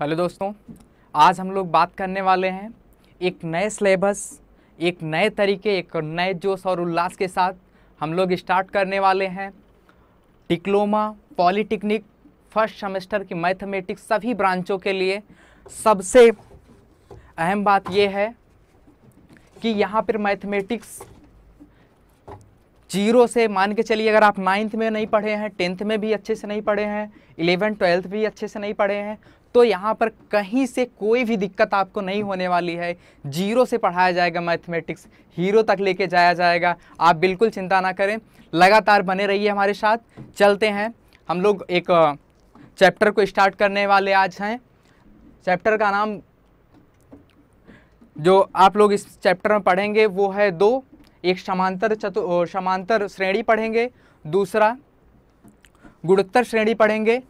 hello दोस्तों आज हम लोग बात करने वाले हैं एक नए सिलेबस एक नए तरीके एक नए जोश और उल्लास के साथ हम लोग स्टार्ट करने वाले हैं डिप्लोमा पॉलिटेक्निक फर्स्ट सेमेस्टर की मैथमेटिक्स सभी ब्रांचों के लिए सबसे अहम बात यह है कि यहाँ पर मैथमेटिक्स जीरो से मान के चलिए अगर आप नाइन्थ में नहीं पढ़े हैं टेंथ में भी अच्छे से नहीं पढ़े हैं इलेवन ट्वेल्थ भी अच्छे से नहीं पढ़े हैं तो यहाँ पर कहीं से कोई भी दिक्कत आपको नहीं होने वाली है जीरो से पढ़ाया जाएगा मैथमेटिक्स हीरो तक लेके जाया जाएगा आप बिल्कुल चिंता ना करें लगातार बने रहिए हमारे साथ चलते हैं हम लोग एक चैप्टर को स्टार्ट करने वाले आज हैं चैप्टर का नाम जो आप लोग इस चैप्टर में पढ़ेंगे वो है दो एक समांतर चतु समांतर श्रेणी पढ़ेंगे दूसरा गुणोत्तर श्रेणी पढ़ेंगे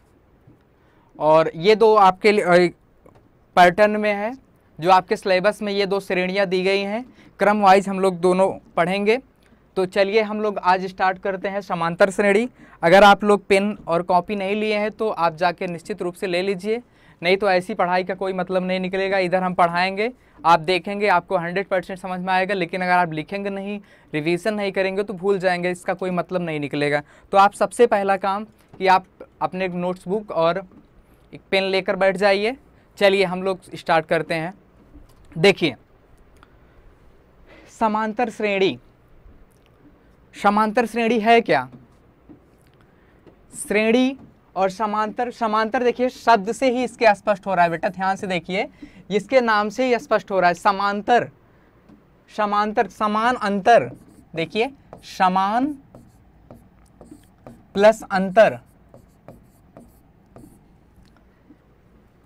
और ये दो आपके पैटर्न में है जो आपके सिलेबस में ये दो श्रेणियाँ दी गई हैं क्रम वाइज हम लोग दोनों पढ़ेंगे तो चलिए हम लोग आज स्टार्ट करते हैं समांतर श्रेणी अगर आप लोग पेन और कॉपी नहीं लिए हैं तो आप जाके निश्चित रूप से ले लीजिए नहीं तो ऐसी पढ़ाई का कोई मतलब नहीं निकलेगा इधर हम पढ़ाएंगे आप देखेंगे आपको 100 परसेंट समझ में आएगा लेकिन अगर आप लिखेंगे नहीं रिवीजन नहीं करेंगे तो भूल जाएंगे इसका कोई मतलब नहीं निकलेगा तो आप सबसे पहला काम कि आप अपने नोट्स बुक और एक पेन लेकर बैठ जाइए चलिए हम लोग स्टार्ट करते हैं देखिए समांतर श्रेणी समांतर श्रेणी है क्या श्रेणी और समांतर समांतर देखिए शब्द से ही इसके स्पष्ट हो रहा है बेटा ध्यान से देखिए इसके नाम से ही स्पष्ट हो रहा है समांतर समांतर समान अंतर देखिए समान प्लस अंतर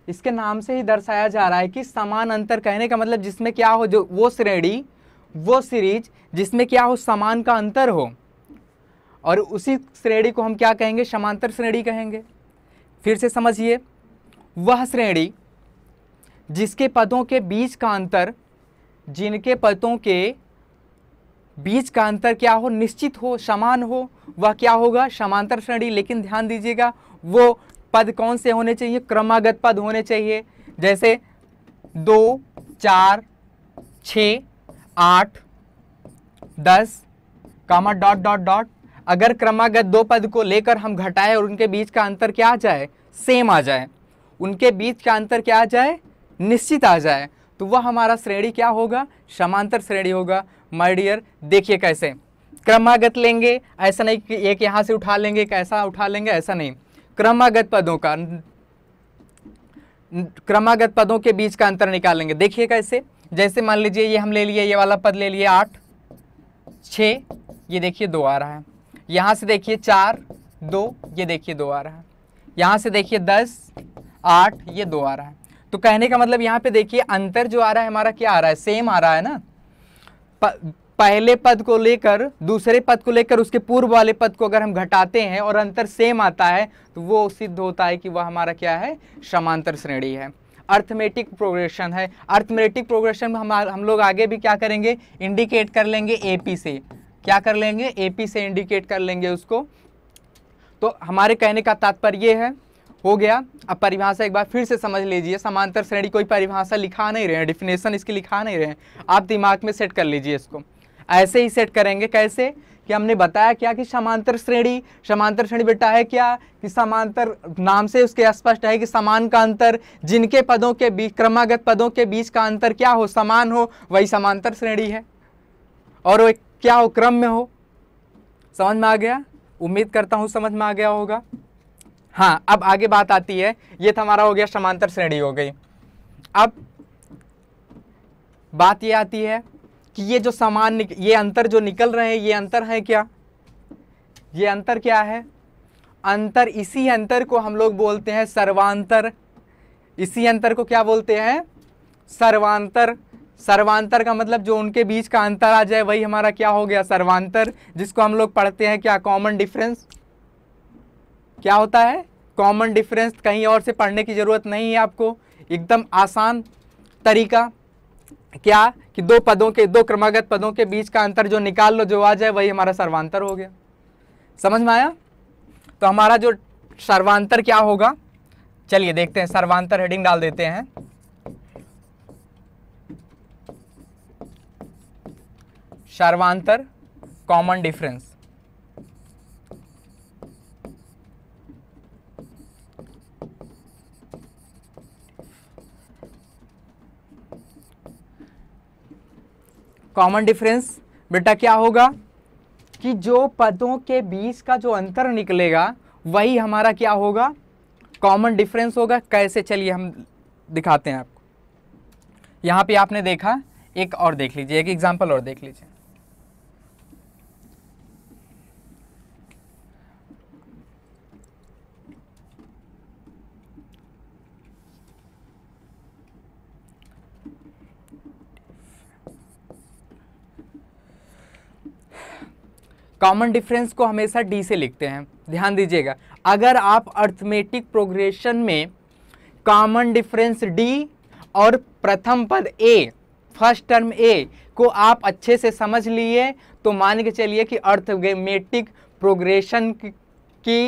इसके नाम से ही दर्शाया जा रहा है कि समान अंतर कहने का मतलब जिसमें क्या हो जो वो श्रेणी वो सीरीज जिसमें क्या हो समान का अंतर हो और उसी श्रेणी को हम क्या कहेंगे समांतर श्रेणी कहेंगे फिर से समझिए वह श्रेणी जिसके पदों के बीच का अंतर जिनके पदों के बीच का अंतर क्या हो निश्चित हो समान हो वह क्या होगा समांतर श्रेणी लेकिन ध्यान दीजिएगा वो पद कौन से होने चाहिए क्रमागत पद होने चाहिए जैसे दो चार छ आठ दस कामा डॉट डॉट डॉट अगर क्रमागत दो पद को लेकर हम घटाएं और उनके बीच का अंतर क्या आ जाए सेम आ जाए उनके बीच का अंतर क्या आ जाए निश्चित आ जाए तो वह हमारा श्रेणी क्या होगा समांतर श्रेणी होगा मर्डियर डियर देखिए कैसे क्रमागत लेंगे ऐसा नहीं कि एक यहाँ से उठा लेंगे कैसा उठा लेंगे ऐसा नहीं क्रमागत पदों का क्रमागत पदों के बीच का अंतर निकालेंगे देखिए कैसे जैसे मान लीजिए ये हम ले लिए ये वाला पद ले लिए आठ छ ये देखिए दो आ रहा है यहाँ से देखिए चार दो ये देखिए दो आ रहा है यहाँ से देखिए दस आठ ये दो आ रहा है तो कहने का मतलब यहाँ पे देखिए अंतर जो आ रहा है हमारा क्या आ रहा है सेम आ रहा है ना पहले पद को लेकर दूसरे पद को लेकर उसके पूर्व वाले पद को अगर हम घटाते हैं और अंतर सेम आता है तो वो सिद्ध होता है कि वह हमारा क्या है समांतर श्रेणी है अर्थमेटिक प्रोग्रेशन है अर्थमेटिक प्रोग्रेशन में हम हम लोग आगे भी क्या करेंगे इंडिकेट कर लेंगे एपी से क्या कर लेंगे एपी से इंडिकेट कर लेंगे उसको तो हमारे कहने का तात्पर्य है हो गया अब परिभाषा एक बार फिर से समझ लीजिए समांतर श्रेणी कोई परिभाषा लिखा नहीं रहे हैं डिफिनेशन इसकी लिखा नहीं रहे हैं आप दिमाग में सेट कर लीजिए इसको ऐसे ही सेट करेंगे कैसे कि हमने बताया क्या कि समांतर श्रेणी समांतर श्रेणी बेटा है क्या कि समांतर नाम से उसके स्पष्ट है कि समान का अंतर जिनके पदों के बीच क्रमागत पदों के बीच का अंतर क्या हो समान हो वही समांतर श्रेणी है और वो क्या हो क्रम में हो समझ में आ गया उम्मीद करता हूँ समझ में आ गया होगा हाँ अब आगे बात आती है ये तो हमारा हो गया समांतर श्रेणी हो गई अब बात ये आती है कि ये जो सामान ये अंतर जो निकल रहे हैं ये अंतर है क्या ये अंतर क्या है अंतर इसी अंतर को हम लोग बोलते हैं सर्वांतर इसी अंतर को क्या बोलते हैं सर्वांतर सर्वांतर का मतलब जो उनके बीच का अंतर आ जाए वही हमारा क्या हो गया सर्वांतर जिसको हम लोग पढ़ते हैं क्या कॉमन डिफरेंस क्या होता है कॉमन डिफरेंस कहीं और से पढ़ने की ज़रूरत नहीं है आपको एकदम आसान तरीका क्या कि दो पदों के दो क्रमागत पदों के बीच का अंतर जो निकाल लो जो आ जाए वही हमारा सर्वांतर हो गया समझ में आया तो हमारा जो सर्वांतर क्या होगा चलिए देखते हैं सर्वांतर हेडिंग डाल देते हैं सर्वांतर कॉमन डिफरेंस कॉमन डिफरेंस बेटा क्या होगा कि जो पदों के बीच का जो अंतर निकलेगा वही हमारा क्या होगा कॉमन डिफरेंस होगा कैसे चलिए हम दिखाते हैं आपको यहाँ पे आपने देखा एक और देख लीजिए एक एग्जाम्पल और देख लीजिए कॉमन डिफरेंस को हमेशा डी से लिखते हैं ध्यान दीजिएगा अगर आप अर्थमेटिक प्रोग्रेशन में कॉमन डिफरेंस डी और प्रथम पद ए फर्स्ट टर्म ए को आप अच्छे से समझ लिए तो मान के चलिए कि अर्थमेटिक प्रोग्रेशन की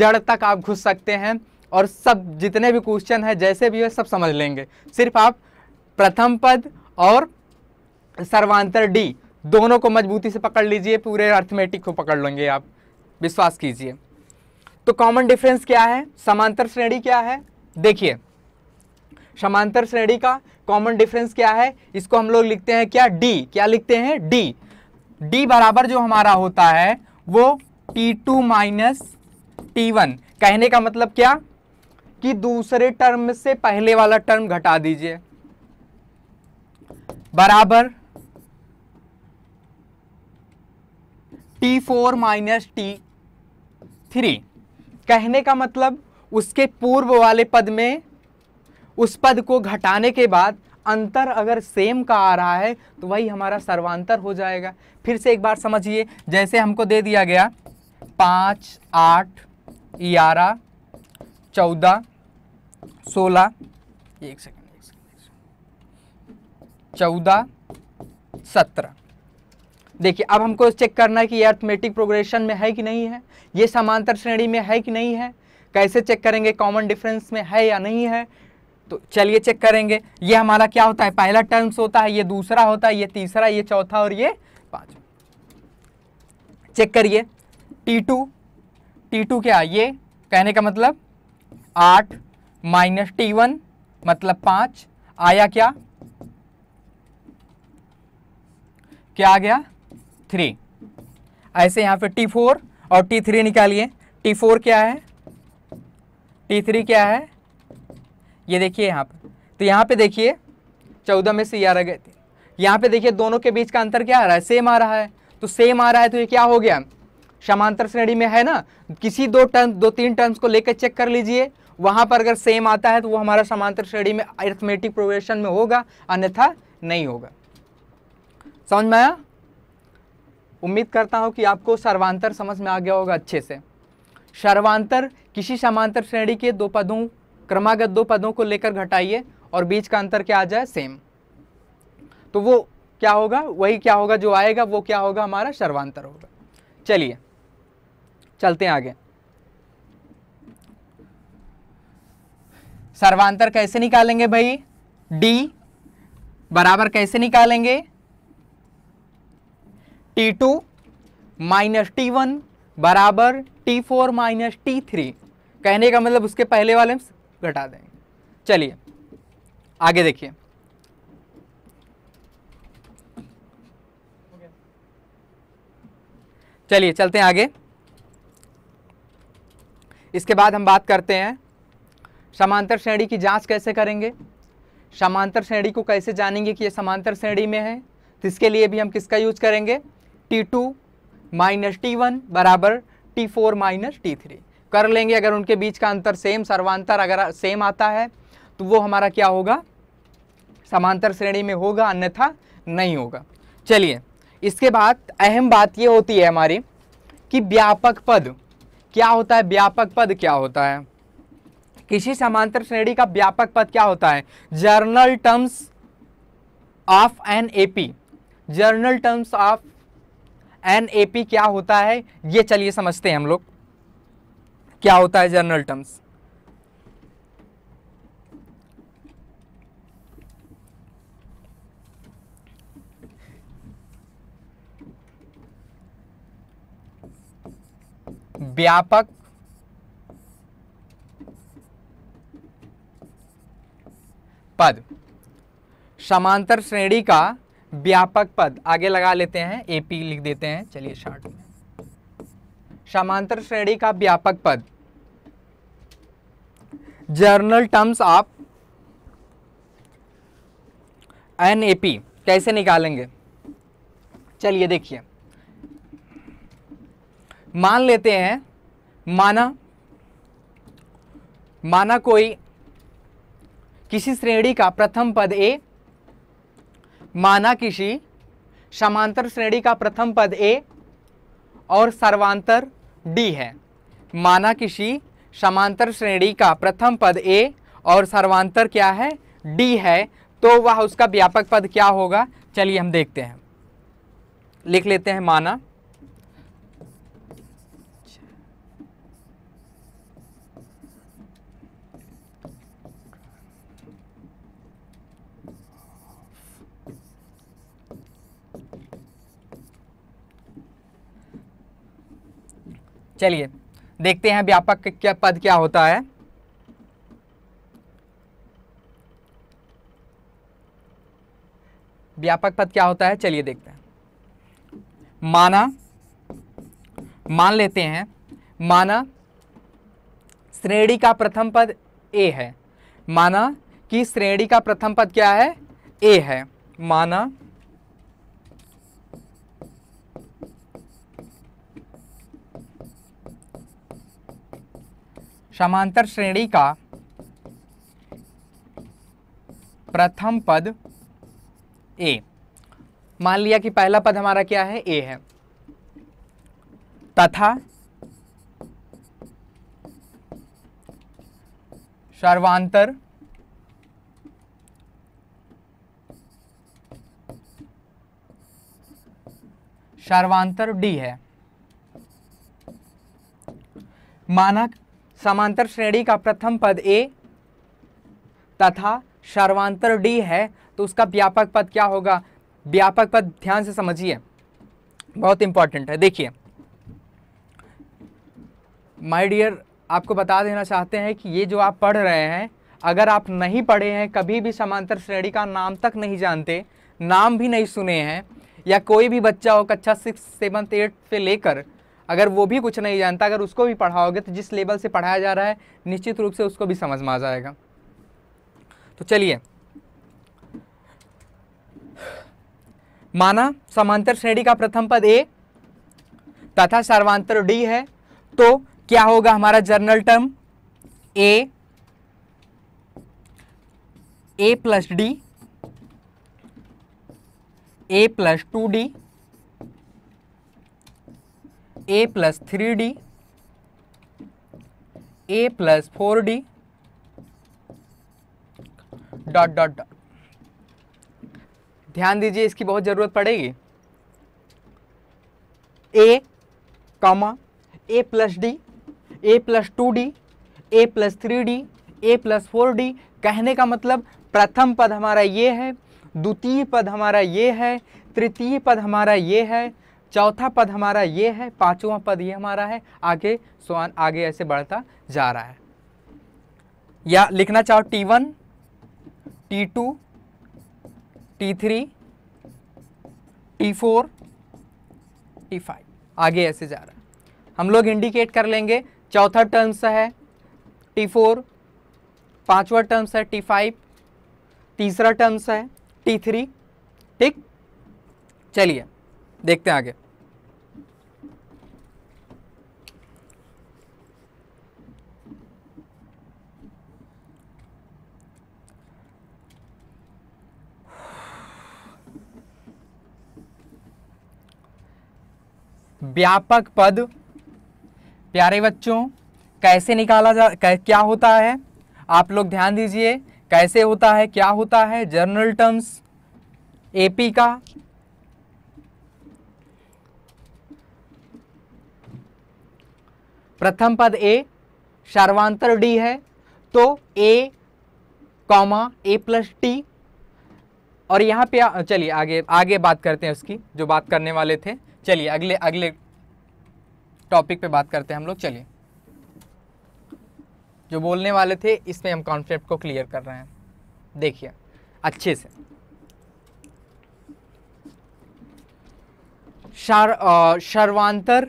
जड़ तक आप घुस सकते हैं और सब जितने भी क्वेश्चन है जैसे भी है सब समझ लेंगे सिर्फ आप प्रथम पद और सर्वांतर डी दोनों को मजबूती से पकड़ लीजिए पूरे अर्थमेटिक को पकड़ लेंगे आप विश्वास कीजिए तो कॉमन डिफरेंस क्या है समांतर श्रेणी क्या है देखिए समांतर श्रेणी का कॉमन डिफरेंस क्या है इसको हम लोग लिखते हैं क्या डी क्या लिखते हैं डी डी बराबर जो हमारा होता है वो t two minus t one कहने का मतलब क्या कि दूसरे टर्म से पहले वाला टर्म घटा दीजिए बराबर t four minus t three कहने का मतलब उसके पूर्व वाले पद में उस पद को घटाने के बाद अंतर अगर सेम का आ रहा है तो वही हमारा सर्वांतर हो जाएगा फिर से एक बार समझिए जैसे हमको दे दिया गया पाँच आठ ग्यारह चौदह सोलह एक सेकेंड एक चौदह सत्रह देखिए अब हमको चेक करना है कि ये अर्थमेटिक प्रोग्रेशन में है कि नहीं है ये समांतर श्रेणी में है कि नहीं है कैसे चेक करेंगे कॉमन डिफरेंस में है या नहीं है तो चलिए चेक करेंगे ये हमारा क्या होता है पहला टर्म्स होता है ये दूसरा होता है ये तीसरा ये चौथा और ये पांच चेक करिए टी टू टी टू क्या ये कहने का मतलब आठ माइनस टी वन मतलब पांच आया क्या क्या आ गया थ्री ऐसे यहाँ पे टी फोर और टी थ्री निकालिए टी फोर क्या है टी थ्री क्या है ये देखिए यहाँ पर तो यहाँ पे देखिए चौदह में से ग्यारह गए थे यहाँ पे देखिए दोनों के बीच का अंतर क्या आ रहा है सेम आ रहा है तो सेम आ रहा है तो ये क्या हो गया समांतर श्रेणी में है ना किसी दो टर्म दो तीन टर्म्स को लेकर चेक कर लीजिए वहाँ पर अगर सेम आता है तो वो हमारा समांतर श्रेणी में अर्थमेटिक प्रोग्रेशन में होगा अन्यथा नहीं होगा समझ में आया उम्मीद करता हूँ कि आपको सर्वांतर समझ में आ गया होगा अच्छे से सर्वांतर किसी समांतर श्रेणी के दो पदों क्रमागत दो पदों को लेकर घटाइए और बीच का अंतर क्या आ जाए सेम तो वो क्या होगा वही क्या होगा जो आएगा वो क्या होगा हमारा सर्वांतर होगा चलिए चलते हैं आगे सर्वांतर कैसे निकालेंगे भाई डी बराबर कैसे निकालेंगे t two minus t one बराबर t four minus t three कहने का मतलब उसके पहले वाले घटा देंगे चलिए आगे देखिए चलिए चलते हैं आगे इसके बाद हम बात करते हैं समांतर श्रेणी की जांच कैसे करेंगे समांतर श्रेणी को कैसे जानेंगे कि ये समांतर श्रेणी में है तो इसके लिए भी हम किसका यूज करेंगे t two minus t one बराबर t four minus t three कर लेंगे अगर उनके बीच का अंतर सेम सर्वांतर अगर सेम आता है तो वो हमारा क्या होगा समांतर श्रेणी में होगा अन्यथा नहीं होगा चलिए इसके बाद अहम बात ये होती है हमारी कि व्यापक पद क्या होता है व्यापक पद क्या होता है किसी समांतर श्रेणी का व्यापक पद क्या होता है general terms of an AP general terms of an A P क्या होता है ये चलिए समझते हैं हम लोग क्या होता है जनरल टर्म्स व्यापक पद समांतर श्रेणी का व्यापक पद आगे लगा लेते हैं एपी लिख देते हैं चलिए शार्ट में समांतर श्रेणी का व्यापक पद जर्नल टर्म्स आप एन पी कैसे निकालेंगे चलिए देखिए मान लेते हैं माना माना कोई किसी श्रेणी का प्रथम पद ए माना किसी समांतर श्रेणी का प्रथम पद ए और सर्वांतर डी है माना किसी समांतर श्रेणी का प्रथम पद ए और सर्वांतर क्या है डी है तो वह उसका व्यापक पद क्या होगा चलिए हम देखते हैं लिख लेते हैं माना चलिए देखते हैं व्यापक क्या पद क्या होता है व्यापक पद क्या होता है चलिए देखते हैं माना मान लेते हैं माना श्रेणी का प्रथम पद ए है माना कि श्रेणी का प्रथम पद क्या है ए है माना समांतर श्रेणी का प्रथम पद ए मान लिया कि पहला पद हमारा क्या है ए है तथा सर्वांतर सर्वांतर डी है मानक समांतर श्रेणी का प्रथम पद ए तथा सर्वांतर डी है तो उसका व्यापक पद क्या होगा व्यापक पद ध्यान से समझिए बहुत इंपॉर्टेंट है देखिए माय डियर आपको बता देना चाहते हैं कि ये जो आप पढ़ रहे हैं अगर आप नहीं पढ़े हैं कभी भी समांतर श्रेणी का नाम तक नहीं जानते नाम भी नहीं सुने हैं या कोई भी बच्चा हो कक्षा सिक्स सेवन्थ एट्थ से लेकर अगर वो भी कुछ नहीं जानता अगर उसको भी पढ़ाओगे तो जिस लेवल से पढ़ाया जा रहा है निश्चित रूप से उसको भी समझ में आ जाएगा तो चलिए माना समांतर श्रेणी का प्रथम पद ए तथा सर्वांतर डी है तो क्या होगा हमारा general term a a plus d a plus two d a plus three d a plus four d dot dot dot ध्यान दीजिए इसकी बहुत ज़रूरत पड़ेगी a comma a plus d a plus two d a plus three d a plus four d कहने का मतलब प्रथम पद हमारा ये है द्वितीय पद हमारा ये है तृतीय पद हमारा ये है चौथा पद हमारा ये है पांचवा पद ये हमारा है आगे स्वान आगे ऐसे बढ़ता जा रहा है या लिखना चाहो t one t two t three t four t five आगे ऐसे जा रहा है हम लोग इंडिकेट कर लेंगे चौथा टर्म्स है टी फोर पांचवा टर्म्स है टी फाइव तीसरा टर्म्स है टी थ्री ठीक चलिए देखते हैं आगे व्यापक पद प्यारे बच्चों कैसे निकाला जा कै, क्या होता है आप लोग ध्यान दीजिए कैसे होता है क्या होता है जर्नल टर्म्स एपी का प्रथम पद ए सर्वांतर डी है तो a comma a plus t और यहाँ पे चलिए आगे आगे बात करते हैं उसकी जो बात करने वाले थे चलिए अगले अगले टॉपिक पे बात करते हैं हम लोग चलिए जो बोलने वाले थे इसमें हम कॉन्सेप्ट को क्लियर कर रहे हैं देखिए अच्छे से शार शर्वांतर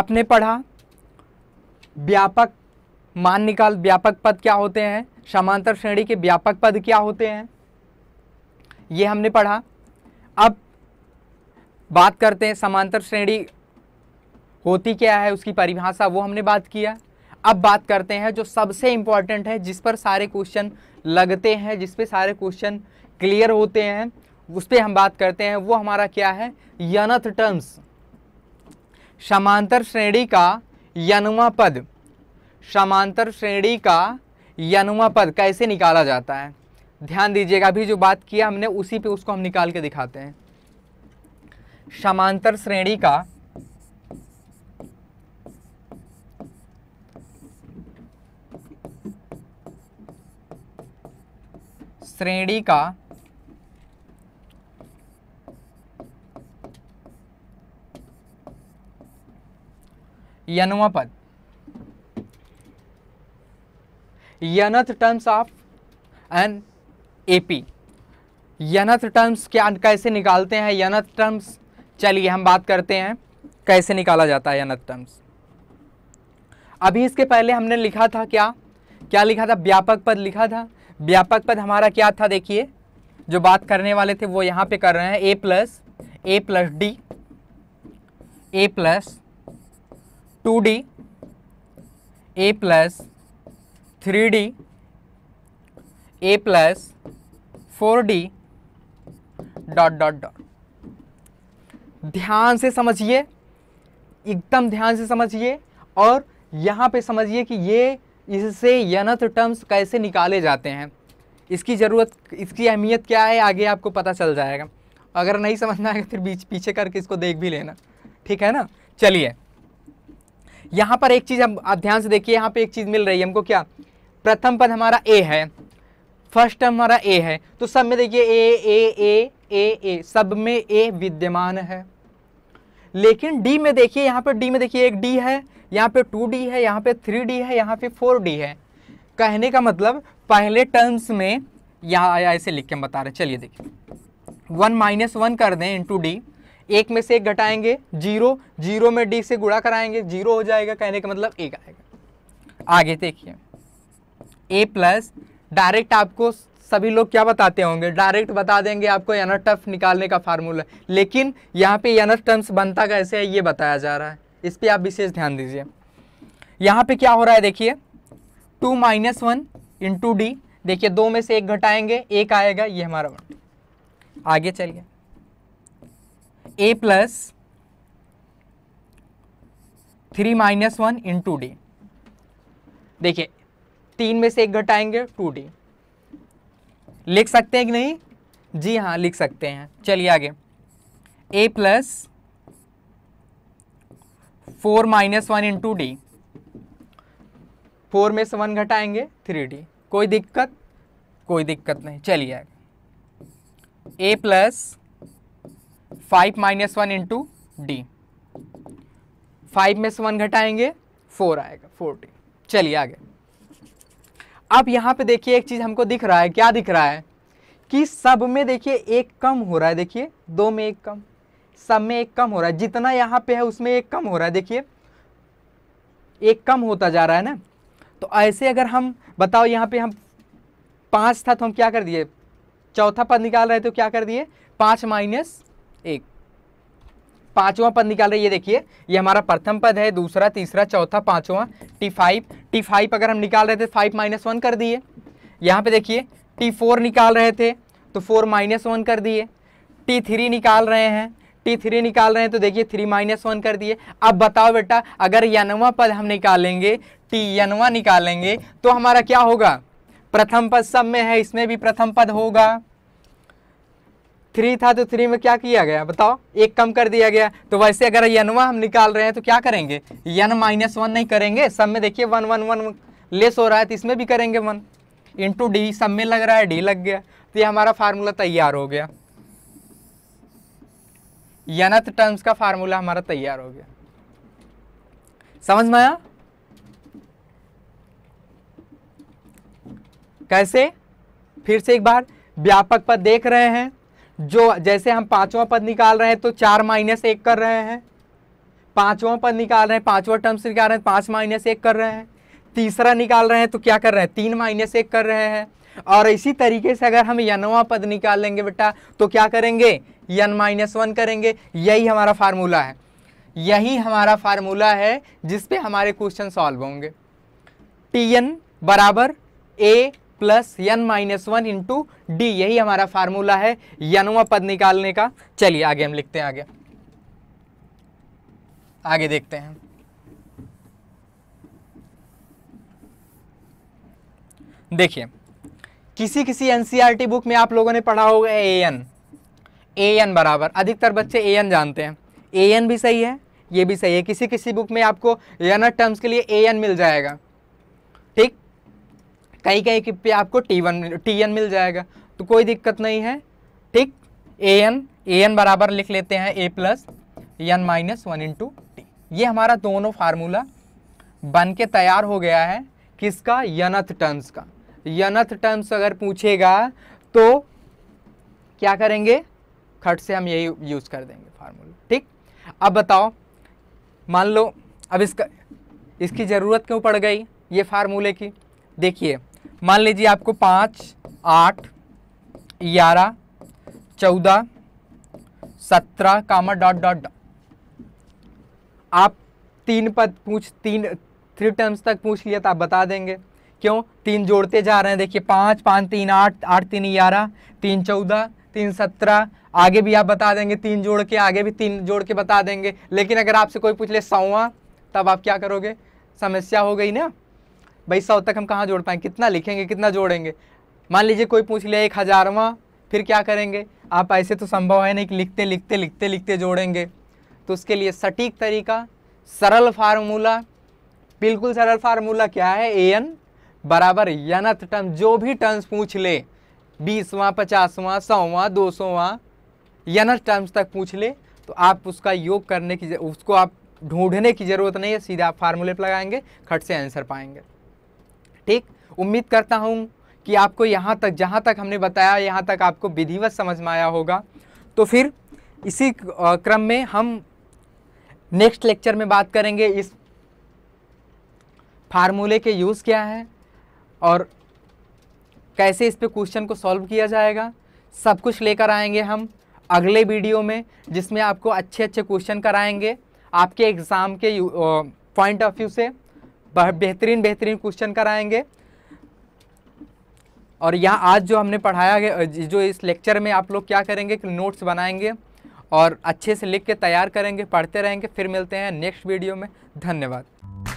आपने पढ़ा व्यापक मान निकाल व्यापक पद क्या होते हैं समांतर श्रेणी के व्यापक पद क्या होते हैं ये हमने पढ़ा अब बात करते हैं समांतर श्रेणी होती क्या है उसकी परिभाषा वो हमने बात किया अब बात करते हैं जो सबसे इम्पॉर्टेंट है जिस पर सारे क्वेश्चन लगते हैं जिस पर सारे क्वेश्चन क्लियर होते हैं उस पर हम बात करते हैं वो हमारा क्या है यनथ टर्म्स समांतर श्रेणी का यनुमा पद समांतर श्रेणी का यनुमा पद कैसे निकाला जाता है ध्यान दीजिएगा अभी जो बात किया हमने उसी पे उसको हम निकाल के दिखाते हैं समांतर श्रेणी का श्रेणी का यनवा पद nth terms of an AP nth terms क्या कैसे निकालते हैं यनथ टर्म्स चलिए हम बात करते हैं कैसे निकाला जाता है यनथ टर्म्स अभी इसके पहले हमने लिखा था क्या क्या लिखा था व्यापक पद लिखा था व्यापक पद हमारा क्या था देखिए जो बात करने वाले थे वो यहाँ पे कर रहे हैं a plus a plus d a plus two d a plus three d a plus four d dot dot dot ध्यान से समझिए एकदम ध्यान से समझिए और यहाँ पे समझिए कि ये इससे यनथ टर्म्स कैसे निकाले जाते हैं इसकी ज़रूरत इसकी अहमियत क्या है आगे आपको पता चल जाएगा अगर नहीं समझना है फिर बीच पीछे करके इसको देख भी लेना ठीक है ना चलिए यहाँ पर एक चीज़ हम ध्यान से देखिए यहाँ पे एक चीज़ मिल रही है हमको क्या प्रथम पद हमारा ए है फर्स्ट टर्म हमारा ए है तो सब में देखिए ए ए ए ए ए सब में ए विद्यमान है लेकिन डी में देखिए यहाँ पर डी में देखिए एक डी है यहाँ पे टू डी है यहाँ पे थ्री डी है यहाँ पे फोर डी है कहने का मतलब पहले टर्म्स में यहाँ आया ऐसे लिख के हम बता रहे चलिए देखिए वन माइनस वन कर दें इंटू डी एक में से एक घटाएंगे जीरो जीरो में डी से गुड़ा कराएंगे जीरो हो जाएगा कहने का मतलब एक आएगा आगे देखिए ए प्लस डायरेक्ट आपको सभी लोग क्या बताते होंगे डायरेक्ट बता देंगे आपको एन टर्म्स निकालने का फार्मूला लेकिन यहाँ पे एन टर्म्स बनता कैसे है ये बताया जा रहा है इस पर आप विशेष ध्यान दीजिए यहाँ पे क्या हो रहा है देखिए two minus one into d देखिए दो में से एक घटाएंगे एक आएगा ये हमारा वन आगे चलिए a plus three minus one into d देखिए तीन में से एक घटाएंगे टू डी लिख सकते हैं कि नहीं जी हाँ लिख सकते हैं चलिए आगे a plus four minus one into d four में से वन घटाएंगे थ्री डी कोई दिक्कत कोई दिक्कत नहीं चलिए आगे a plus five minus one into d five में से वन घटाएंगे फोर आएगा फोर डी चलिए आगे अब यहाँ पे देखिए एक चीज़ हमको दिख रहा है क्या दिख रहा है कि सब में देखिए एक कम हो रहा है देखिए दो में एक कम सब में एक कम हो रहा है जितना यहाँ पे है उसमें एक कम हो रहा है देखिए एक कम होता जा रहा है ना तो ऐसे अगर हम बताओ यहाँ पे हम पाँच था तो हम क्या कर दिए चौथा पद निकाल रहे थे तो क्या कर दिए पाँच माइनस एक पांचवा पद निकाल रहे ये देखिए ये हमारा प्रथम पद है दूसरा तीसरा चौथा पांचवा टी फाइव टी फाइव अगर हम निकाल रहे थे फाइव माइनस वन कर दिए यहाँ पे देखिए टी फोर निकाल रहे थे तो फोर माइनस वन कर दिए टी थ्री निकाल रहे हैं टी थ्री निकाल रहे हैं तो देखिए थ्री माइनस वन कर दिए अब बताओ बेटा अगर यनवा पद हम निकालेंगे टी यनवा निकालेंगे तो हमारा क्या होगा प्रथम पद सब में है इसमें भी प्रथम पद होगा थ्री था तो थ्री में क्या किया गया बताओ एक कम कर दिया गया तो वैसे अगर यनवा हम निकाल रहे हैं तो क्या करेंगे यन माइनस वन नहीं करेंगे सब में देखिए वन वन वन लेस हो रहा है तो इसमें भी करेंगे वन इंटू डी सब में लग रहा है डी लग गया तो ये हमारा फार्मूला तैयार हो गया यनत टर्म्स का फार्मूला हमारा तैयार हो गया समझ में आया कैसे फिर से एक बार व्यापक पद देख रहे हैं जो जैसे हम पांचवा पद निकाल रहे हैं तो चार माइनस एक कर रहे हैं पांचवा पद निकाल रहे हैं पांचवा टर्म्स निकाल रहे हैं पाँच माइनस एक कर रहे हैं तीसरा निकाल रहे हैं तो क्या कर रहे हैं तीन माइनस एक कर रहे हैं और इसी तरीके से अगर हम यनवा पद निकाल लेंगे बेटा तो क्या करेंगे यन माइनस वन करेंगे यही हमारा फार्मूला है यही हमारा फार्मूला है जिसपे हमारे क्वेश्चन सॉल्व होंगे टी एन बराबर a plus n minus one into d यही हमारा फार्मूला है यनवा पद निकालने का चलिए आगे हम लिखते हैं आगे आगे देखते हैं देखिए किसी किसी एनसीईआरटी बुक e में आप लोगों ने पढ़ा होगा ए एन ए एन बराबर अधिकतर बच्चे ए एन जानते हैं ए एन भी सही है ये भी सही है किसी किसी बुक में आपको यनर टर्म्स के लिए ए एन मिल जाएगा कहीं कहीं कि पे आपको टी वन टी एन मिल जाएगा तो कोई दिक्कत नहीं है ठीक ए एन ए एन बराबर लिख लेते हैं a plus n minus one into t ये हमारा दोनों फार्मूला बन के तैयार हो गया है किसका यनथ टर्म्स का यनथ टर्म्स अगर पूछेगा तो क्या करेंगे खट से हम यही यूज़ कर देंगे फार्मूला ठीक अब बताओ मान लो अब इसका इसकी ज़रूरत क्यों पड़ गई ये फार्मूले की देखिए मान लीजिए आपको पाँच आठ ग्यारह चौदह सत्रह कामा डॉट डॉट आप तीन पद पूछ तीन थ्री टर्म्स तक पूछ लिया तो आप बता देंगे क्यों तीन जोड़ते जा रहे हैं देखिए पाँच पाँच तीन आठ आठ तीन ग्यारह तीन चौदह तीन सत्रह आगे भी आप बता देंगे तीन जोड़ के आगे भी तीन जोड़ के बता देंगे लेकिन अगर आपसे कोई पूछ ले सौवा तब आप क्या करोगे समस्या हो गई ना भाई सौ तक हम कहाँ जोड़ पाएंगे कितना लिखेंगे कितना जोड़ेंगे मान लीजिए कोई पूछ लिया एक हज़ारवा फिर क्या करेंगे आप ऐसे तो संभव है नहीं कि लिखते लिखते लिखते लिखते जोड़ेंगे तो उसके लिए सटीक तरीका सरल फार्मूला बिल्कुल सरल फार्मूला क्या है ए एन बराबर यनथ टर्म जो भी टर्म्स पूछ ले बीसवा पचासवा सौवा दो सौवा यनथ टर्म्स तक पूछ ले तो आप उसका योग करने की उसको आप ढूंढने की ज़रूरत नहीं है सीधा आप फार्मूले पर लगाएंगे खट से आंसर पाएंगे ठीक उम्मीद करता हूँ कि आपको यहाँ तक जहाँ तक हमने बताया यहाँ तक आपको विधिवत समझ में आया होगा तो फिर इसी क्रम में हम नेक्स्ट लेक्चर में बात करेंगे इस फार्मूले के यूज़ क्या है और कैसे इस पे क्वेश्चन को सॉल्व किया जाएगा सब कुछ लेकर आएंगे हम अगले वीडियो में जिसमें आपको अच्छे अच्छे क्वेश्चन कराएंगे आपके एग्ज़ाम के पॉइंट ऑफ व्यू से बेहतरीन बेहतरीन क्वेश्चन कराएंगे और यहाँ आज जो हमने पढ़ाया गया जो इस लेक्चर में आप लोग क्या करेंगे कि नोट्स बनाएंगे और अच्छे से लिख के तैयार करेंगे पढ़ते रहेंगे फिर मिलते हैं नेक्स्ट वीडियो में धन्यवाद